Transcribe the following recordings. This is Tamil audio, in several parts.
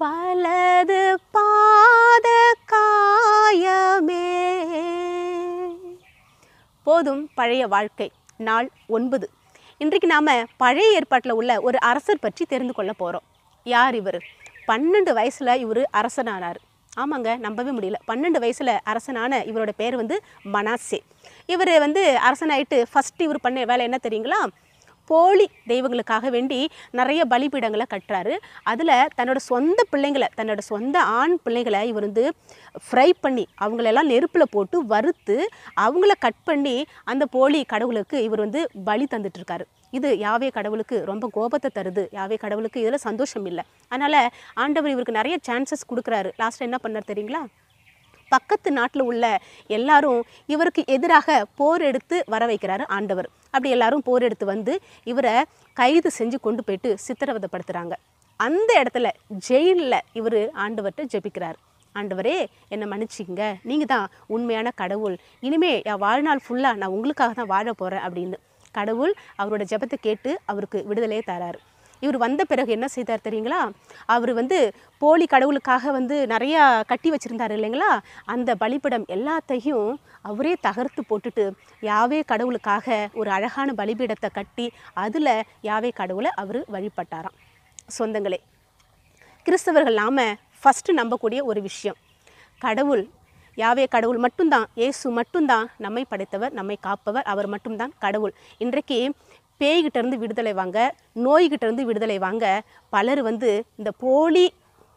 வலது பாத காயமே போதும் பழைய வாழ்க்கை நாள் ஒன்பது இன்றைக்கு நாம் பழைய ஏற்பாட்டில் உள்ள ஒரு அரசர் பற்றி தெரிந்து கொள்ள போகிறோம் யார் இவர் பன்னெண்டு வயசில் இவர் அரசனானார் ஆமாங்க நம்பவே முடியல பன்னெண்டு வயசில் அரசனான இவரோட பேர் வந்து மனாசே இவர் வந்து அரசனாயிட்டு ஃபஸ்ட்டு இவர் பண்ண வேலை என்ன தெரியுங்களா போலி தெய்வங்களுக்காக வேண்டி நிறைய பலிபீடங்களை கட்டுறாரு அதில் தன்னோட சொந்த பிள்ளைங்களை தன்னோட சொந்த ஆண் பிள்ளைங்களை இவர் வந்து ஃப்ரை பண்ணி அவங்களெல்லாம் நெருப்பில் போட்டு வறுத்து அவங்கள கட் பண்ணி அந்த போலி கடவுளுக்கு இவர் வந்து பலி தந்துட்டுருக்காரு இது யாவே கடவுளுக்கு ரொம்ப கோபத்தை தருது யாவே கடவுளுக்கு இதில் சந்தோஷம் இல்லை அதனால் ஆண்டவர் இவருக்கு நிறைய சான்சஸ் கொடுக்குறாரு லாஸ்ட்டில் என்ன பண்ணார் தெரியுங்களா பக்கத்து நாட்டில் உள்ள எல்லாரும் இவருக்கு எதிராக போர் எடுத்து வர வைக்கிறாரு ஆண்டவர் அப்படி எல்லாரும் போர் எடுத்து வந்து இவரை கைது செஞ்சு கொண்டு போயிட்டு சித்திரவதைப்படுத்துகிறாங்க அந்த இடத்துல ஜெயிலில் இவர் ஆண்டவர்கிட்ட ஜெபிக்கிறார் ஆண்டவரே என்னை மன்னிச்சிங்க நீங்கள் தான் உண்மையான கடவுள் இனிமே என் வாழ்நாள் ஃபுல்லாக நான் உங்களுக்காக தான் வாழ போகிறேன் அப்படின்னு கடவுள் அவரோட ஜெபத்தை கேட்டு அவருக்கு விடுதலையே தராரு இவர் வந்த பிறகு என்ன செய்தார் தெரியுங்களா அவர் வந்து போலி கடவுளுக்காக வந்து நிறையா கட்டி வச்சுருந்தார் இல்லைங்களா அந்த பலிப்பிடம் எல்லாத்தையும் அவரே தகர்த்து போட்டுட்டு யாவே கடவுளுக்காக ஒரு அழகான பலிபீடத்தை கட்டி அதில் யாவே கடவுளை அவர் வழிபட்டாராம் சொந்தங்களே கிறிஸ்தவர்கள் நாம் ஃபஸ்ட்டு நம்பக்கூடிய ஒரு விஷயம் கடவுள் யாவே கடவுள் மட்டும்தான் இயேசு மட்டும்தான் நம்மை படைத்தவர் நம்மை காப்பவர் அவர் மட்டும்தான் கடவுள் இன்றைக்கு பேய்கிட்டேருந்து விடுதலை வாங்க நோய்கிட்டேருந்து விடுதலை வாங்க பலர் வந்து இந்த போலி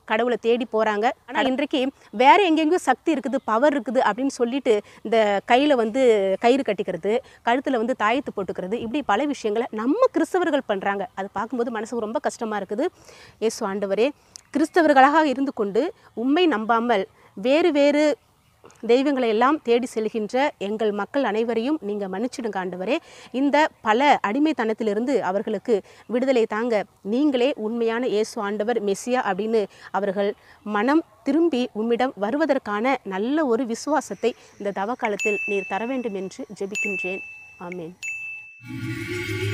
கடவுளை தேடி போகிறாங்க ஆனால் இன்றைக்கு வேறு எங்கெங்கோ சக்தி இருக்குது பவர் இருக்குது அப்படின்னு சொல்லிட்டு இந்த கையில் வந்து கயிறு கட்டிக்கிறது கழுத்தில் வந்து தாயத்து போட்டுக்கிறது இப்படி பல விஷயங்களை நம்ம கிறிஸ்தவர்கள் பண்ணுறாங்க அது பார்க்கும்போது மனசுக்கு ரொம்ப கஷ்டமாக இருக்குது ஏசு ஆண்டவரே கிறிஸ்தவர்களாக இருந்து கொண்டு உண்மை நம்பாமல் வேறு வேறு தெய்வங்களை எல்லாம் தேடி செல்கின்ற எங்கள் மக்கள் அனைவரையும் நீங்கள் மன்னிச்சிடுங்க ஆண்டவரே இந்த பல அடிமைத்தனத்திலிருந்து அவர்களுக்கு விடுதலை தாங்க நீங்களே உண்மையான இயேசு ஆண்டவர் மெஸ்ஸியா அப்படின்னு அவர்கள் மனம் திரும்பி உம்மிடம் வருவதற்கான நல்ல ஒரு விசுவாசத்தை இந்த தவக்காலத்தில் நீர் தர வேண்டும் என்று ஜெபிக்கின்றேன் ஆமேன்